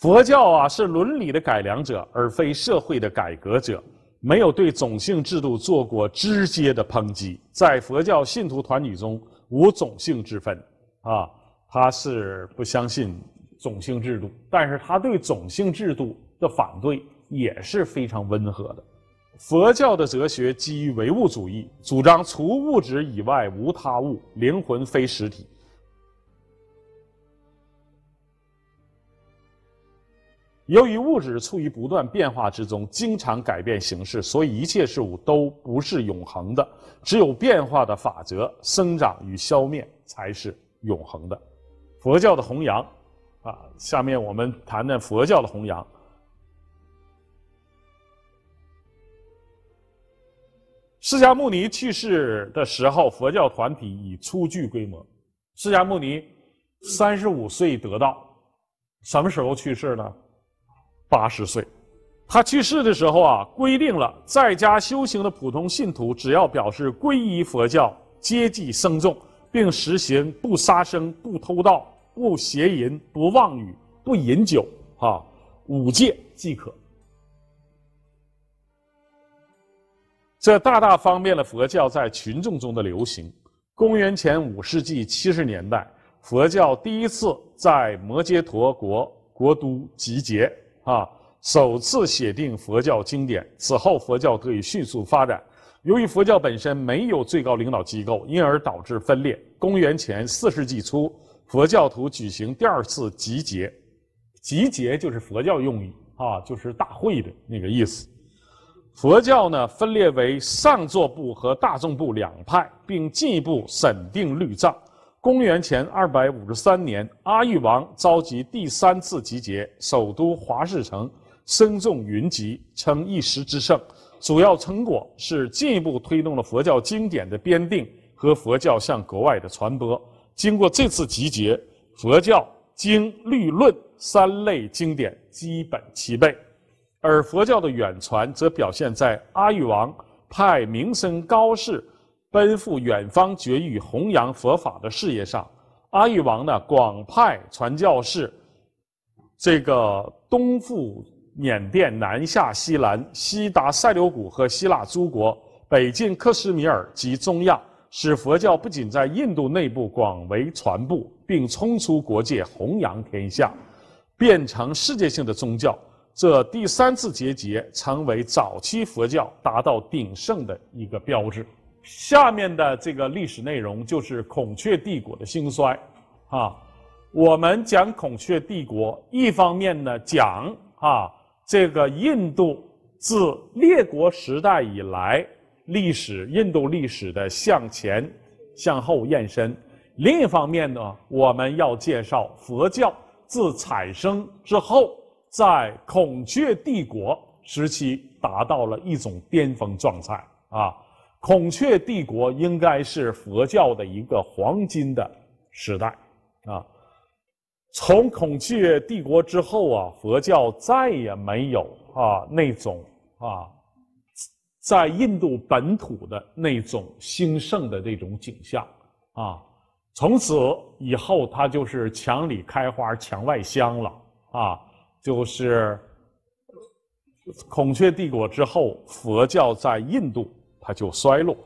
佛教啊是伦理的改良者，而非社会的改革者，没有对种姓制度做过直接的抨击。在佛教信徒团体中无种姓之分，啊，他是不相信种姓制度，但是他对种姓制度的反对也是非常温和的。佛教的哲学基于唯物主义，主张除物质以外无他物，灵魂非实体。由于物质处于不断变化之中，经常改变形式，所以一切事物都不是永恒的。只有变化的法则，生长与消灭才是永恒的。佛教的弘扬，啊，下面我们谈谈佛教的弘扬。释迦牟尼去世的时候，佛教团体已初具规模。释迦牟尼三十五岁得道，什么时候去世呢？八十岁，他去世的时候啊，规定了在家修行的普通信徒，只要表示皈依佛教，接济僧众，并实行不杀生、不偷盗、不邪淫、不妄语、不饮酒，哈，五戒即可。这大大方便了佛教在群众中的流行。公元前五世纪七十年代，佛教第一次在摩揭陀国国都集结。啊，首次写定佛教经典，此后佛教得以迅速发展。由于佛教本身没有最高领导机构，因而导致分裂。公元前四世纪初，佛教徒举行第二次集结，集结就是佛教用语啊，就是大会的那个意思。佛教呢，分裂为上座部和大众部两派，并进一步审定律藏。公元前二百五十三年，阿育王召集第三次集结，首都华士城，僧众云集，称一时之盛。主要成果是进一步推动了佛教经典的编定和佛教向国外的传播。经过这次集结，佛教经律论三类经典基本齐备，而佛教的远传则表现在阿育王派名声高士。奔赴远方绝域弘扬佛法的事业上，阿育王呢广派传教士，这个东赴缅甸南下西兰西达塞琉古和希腊诸国北进克什米尔及中亚，使佛教不仅在印度内部广为传播，并冲出国界弘扬天下，变成世界性的宗教。这第三次结节成为早期佛教达到鼎盛的一个标志。下面的这个历史内容就是孔雀帝国的兴衰，啊，我们讲孔雀帝国，一方面呢讲啊这个印度自列国时代以来历史，印度历史的向前、向后延伸；另一方面呢，我们要介绍佛教自产生之后，在孔雀帝国时期达到了一种巅峰状态，啊。孔雀帝国应该是佛教的一个黄金的时代，啊，从孔雀帝国之后啊，佛教再也没有啊那种啊在印度本土的那种兴盛的那种景象啊，从此以后它就是墙里开花墙外香了啊，就是孔雀帝国之后佛教在印度。它就衰落。